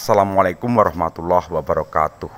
Assalamualaikum warahmatullahi wabarakatuh.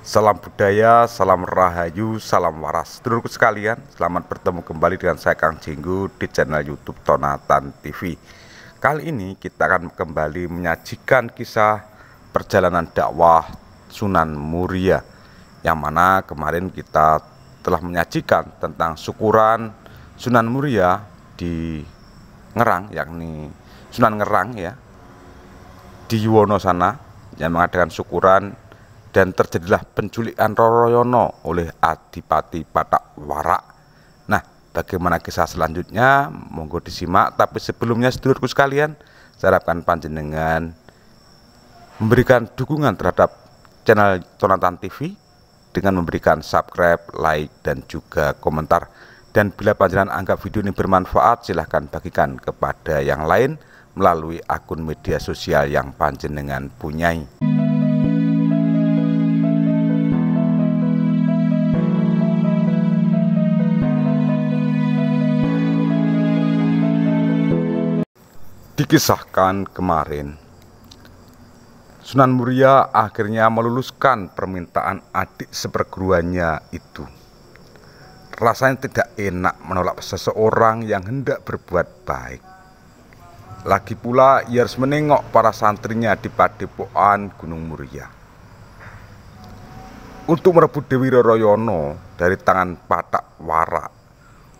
Salam budaya, salam rahayu, salam waras. Seluruhku sekalian, selamat bertemu kembali dengan saya Kang Jinggu di channel YouTube Tonatan TV. Kali ini kita akan kembali menyajikan kisah perjalanan dakwah Sunan Muria yang mana kemarin kita telah menyajikan tentang syukuran Sunan Muria di Ngerang yakni Sunan Ngerang ya di Yuwono sana yang mengadakan syukuran dan terjadilah penculikan Roro Roroyono oleh Adipati Patak Warak. Nah, bagaimana kisah selanjutnya? Monggo disimak, tapi sebelumnya sedulurku sekalian, saya harapkan panjenengan memberikan dukungan terhadap channel Tonatan TV dengan memberikan subscribe, like, dan juga komentar. Dan bila panjenengan anggap video ini bermanfaat, silahkan bagikan kepada yang lain melalui akun media sosial yang panjenengan punyai. Dikisahkan kemarin, Sunan Muria akhirnya meluluskan permintaan adik seperguruannya itu. Rasanya tidak enak menolak seseorang yang hendak berbuat baik lagi pula ia harus menengok para santrinya di Padepokan Gunung Muria. Untuk merebut Dewi Roroyono dari tangan patak Wara,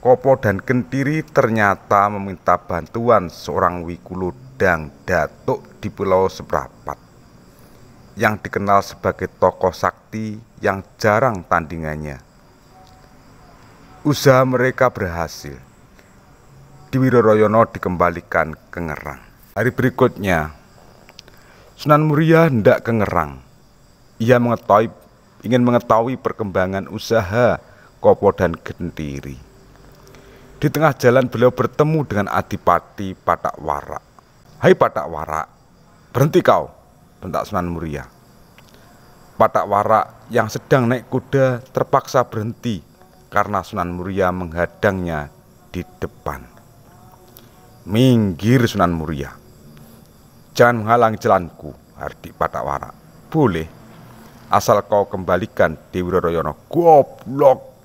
Kopo dan Kentiri ternyata meminta bantuan seorang Wikuludang Datuk di Pulau Seberapat yang dikenal sebagai tokoh sakti yang jarang tandingannya. Usaha mereka berhasil. Diwiro Royono dikembalikan ke Ngerang. Hari berikutnya, Sunan Muria hendak ke Ngerang. Ia mengetahui, ingin mengetahui perkembangan usaha Kopo dan Gentiri. Di tengah jalan beliau bertemu dengan Adipati Warak. Hai Warak, berhenti kau, bentak Sunan Muria. Warak yang sedang naik kuda terpaksa berhenti karena Sunan Muria menghadangnya di depan. Minggir Sunan Muria. Jangan menghalang jalanku, Hardik Patawara. Boleh, asal kau kembalikan Dewi Roroyono. Goblok!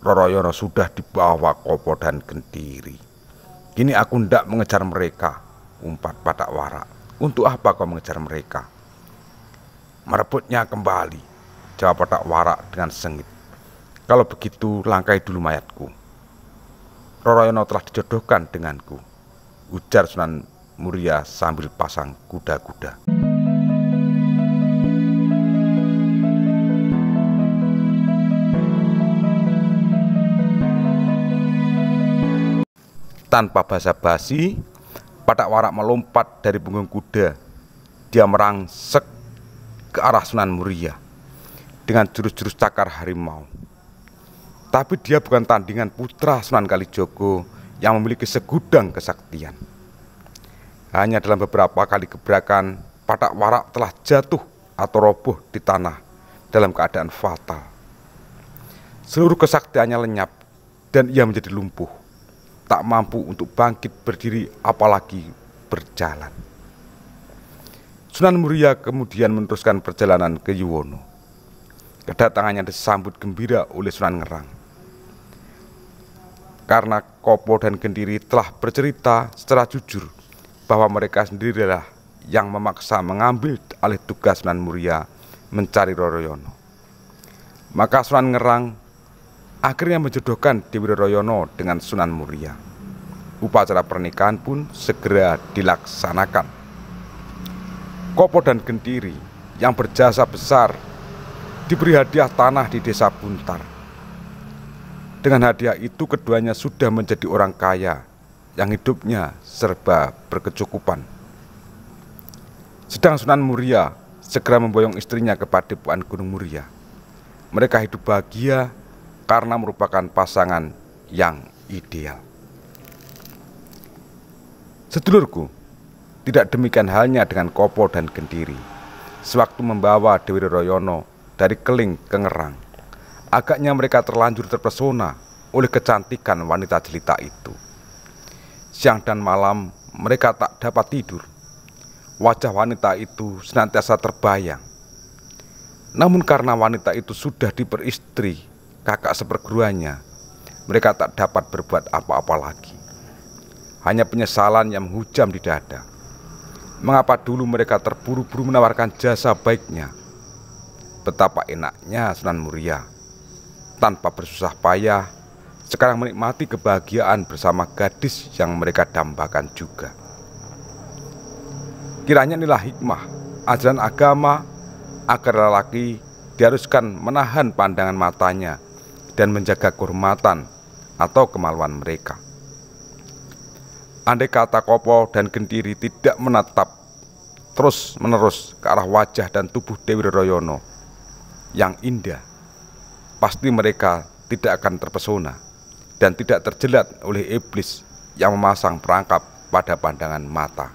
Roroyono sudah dibawa Kopo dan kendiri. Kini aku ndak mengejar mereka, umpat Patawara. Untuk apa kau mengejar mereka? Merebutnya kembali, jawab Patawara dengan sengit. Kalau begitu, langkai dulu mayatku. Roroyono telah dijodohkan denganku ujar Sunan Muria sambil pasang kuda-kuda. Tanpa basa-basi, Padak Warak melompat dari punggung kuda. Dia merangsek ke arah Sunan Muria dengan jurus-jurus cakar harimau. Tapi dia bukan tandingan putra Sunan Kalijogo yang memiliki segudang kesaktian. Hanya dalam beberapa kali gebrakan, patak warak telah jatuh atau roboh di tanah dalam keadaan fatal. Seluruh kesaktiannya lenyap dan ia menjadi lumpuh, tak mampu untuk bangkit berdiri apalagi berjalan. Sunan Muria kemudian meneruskan perjalanan ke Yuwono. Kedatangannya disambut gembira oleh Sunan Ngerang karena Kopo dan Gendiri telah bercerita secara jujur bahwa mereka sendirilah yang memaksa mengambil alih tugas Sunan Muria mencari Roro Roroyono. Maka Sunan Ngerang akhirnya menjodohkan Dewi Roroyono dengan Sunan Muria. Upacara pernikahan pun segera dilaksanakan. Kopo dan Gendiri yang berjasa besar diberi hadiah tanah di desa Buntar dengan hadiah itu keduanya sudah menjadi orang kaya yang hidupnya serba berkecukupan. Sedang Sunan Muria segera memboyong istrinya ke padepokan Gunung Muria. Mereka hidup bahagia karena merupakan pasangan yang ideal. Sedulurku, tidak demikian halnya dengan Kopo dan Gendiri. Sewaktu membawa Dewi Royono dari Keling ke Ngerang, Agaknya mereka terlanjur terpesona oleh kecantikan wanita jelita itu. Siang dan malam mereka tak dapat tidur. Wajah wanita itu senantiasa terbayang. Namun karena wanita itu sudah diperistri kakak seperguruannya, mereka tak dapat berbuat apa-apa lagi. Hanya penyesalan yang menghujam di dada. Mengapa dulu mereka terburu-buru menawarkan jasa baiknya? Betapa enaknya Sunan Muria tanpa bersusah payah sekarang menikmati kebahagiaan bersama gadis yang mereka dambakan juga. Kiranya inilah hikmah ajaran agama agar lelaki diharuskan menahan pandangan matanya dan menjaga kehormatan atau kemaluan mereka. Andai kata Kopo dan Gendiri tidak menatap terus-menerus ke arah wajah dan tubuh Dewi Royono yang indah pasti mereka tidak akan terpesona dan tidak terjelat oleh iblis yang memasang perangkap pada pandangan mata.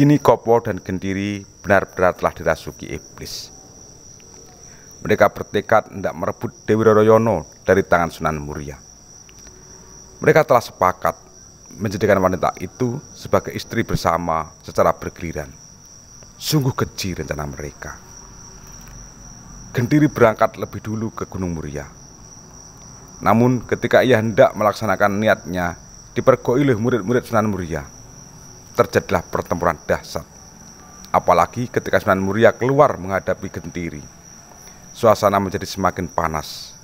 Kini Kopo dan Gendiri benar-benar telah dirasuki iblis. Mereka bertekad hendak merebut Dewi Royono dari tangan Sunan Muria. Mereka telah sepakat menjadikan wanita itu sebagai istri bersama secara bergiliran. Sungguh keji rencana mereka. Gendiri berangkat lebih dulu ke Gunung Muria. Namun ketika ia hendak melaksanakan niatnya, dipergoi oleh murid-murid Sunan Muria. Terjadilah pertempuran dahsyat. Apalagi ketika Sunan Muria keluar menghadapi Gentiri. Suasana menjadi semakin panas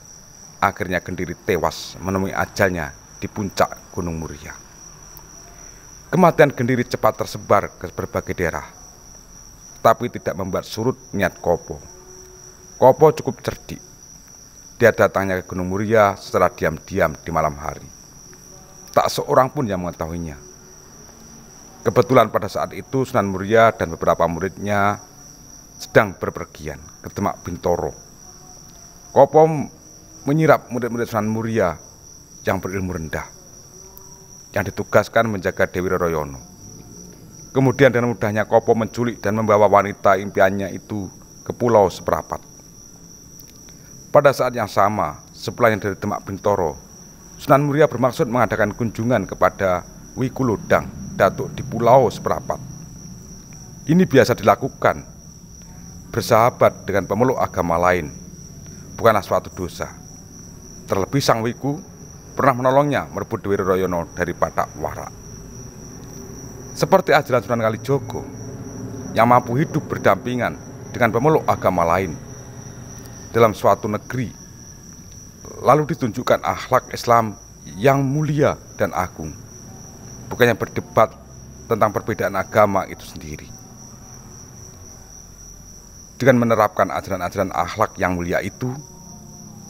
akhirnya Kendiri tewas menemui ajalnya di puncak Gunung Muria. Kematian Kendiri cepat tersebar ke berbagai daerah, tapi tidak membuat surut niat Kopo. Kopo cukup cerdik. Dia datangnya ke Gunung Muria setelah diam-diam di malam hari. Tak seorang pun yang mengetahuinya. Kebetulan pada saat itu Sunan Muria dan beberapa muridnya sedang berpergian ke Demak Bintoro. Kopo menyirap murid-murid Sunan Muria yang berilmu rendah yang ditugaskan menjaga Dewi Royono. Kemudian dengan mudahnya Kopo menculik dan membawa wanita impiannya itu ke pulau seperapat. Pada saat yang sama, yang dari Demak Bintoro, Sunan Muria bermaksud mengadakan kunjungan kepada Wikulodang, datuk di pulau seperapat. Ini biasa dilakukan bersahabat dengan pemeluk agama lain, bukanlah suatu dosa. Terlebih Sang Wiku pernah menolongnya merebut Dewi Royono dari Batak Warak. Seperti ajaran Sunan Kalijogo yang mampu hidup berdampingan dengan pemeluk agama lain dalam suatu negeri lalu ditunjukkan akhlak Islam yang mulia dan agung bukannya berdebat tentang perbedaan agama itu sendiri dengan menerapkan ajaran-ajaran akhlak yang mulia itu,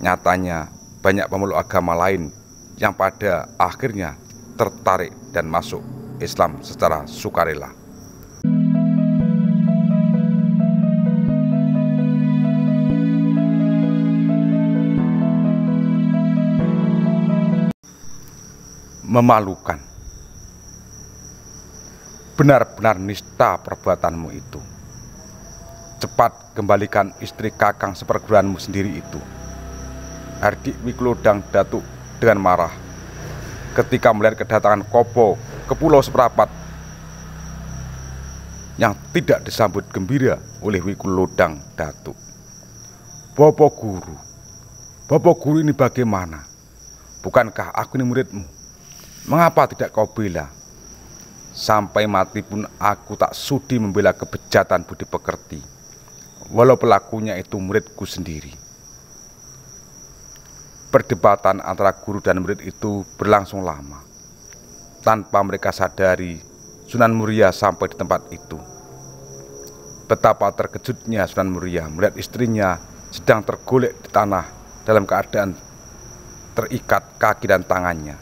nyatanya banyak pemeluk agama lain yang pada akhirnya tertarik dan masuk Islam secara sukarela. Memalukan. Benar-benar nista perbuatanmu itu. Cepat kembalikan istri kakang seperguruanmu sendiri itu. Hardik Wiklodang Datuk dengan marah ketika melihat kedatangan Kopo ke Pulau Seprapat, yang tidak disambut gembira oleh Wiklodang Datuk. Bopo Guru, Bopo Guru ini bagaimana? Bukankah aku ini muridmu? Mengapa tidak kau bela? Sampai mati pun aku tak sudi membela kebejatan budi pekerti, walau pelakunya itu muridku sendiri perdebatan antara guru dan murid itu berlangsung lama. Tanpa mereka sadari, Sunan Muria sampai di tempat itu. Betapa terkejutnya Sunan Muria melihat istrinya sedang tergolek di tanah dalam keadaan terikat kaki dan tangannya.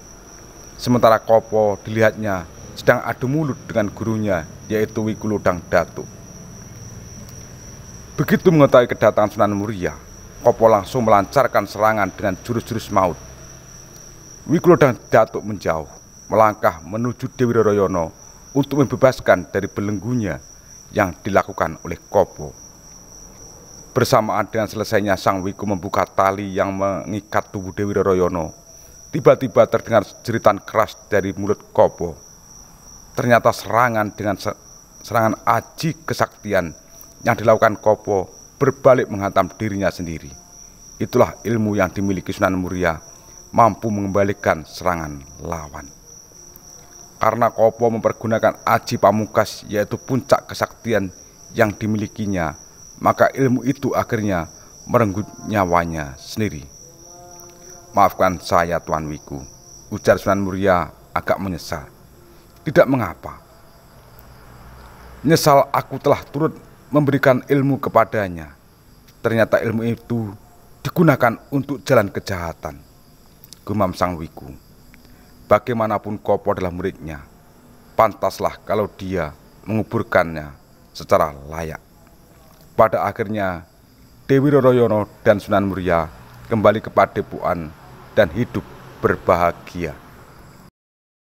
Sementara Kopo dilihatnya sedang adu mulut dengan gurunya, yaitu Wikulodang Datu. Begitu mengetahui kedatangan Sunan Muria, Kopo langsung melancarkan serangan dengan jurus-jurus maut. Wiglo dan Datuk menjauh, melangkah menuju Dewi Royono untuk membebaskan dari belenggunya yang dilakukan oleh Kopo. Bersamaan dengan selesainya Sang Wiku membuka tali yang mengikat tubuh Dewi Royono, tiba-tiba terdengar jeritan keras dari mulut Kopo. Ternyata serangan dengan serangan aji kesaktian yang dilakukan Kopo berbalik menghantam dirinya sendiri. Itulah ilmu yang dimiliki Sunan Muria, mampu mengembalikan serangan lawan. Karena Kopo mempergunakan aji pamungkas yaitu puncak kesaktian yang dimilikinya, maka ilmu itu akhirnya merenggut nyawanya sendiri. Maafkan saya Tuan Wiku, ujar Sunan Muria agak menyesal. Tidak mengapa. Nyesal aku telah turut memberikan ilmu kepadanya. Ternyata ilmu itu digunakan untuk jalan kejahatan. Gumam Sang Wiku. Bagaimanapun Kopo adalah muridnya, pantaslah kalau dia menguburkannya secara layak. Pada akhirnya, Dewi Roroyono dan Sunan Muria kembali ke Padepokan dan hidup berbahagia.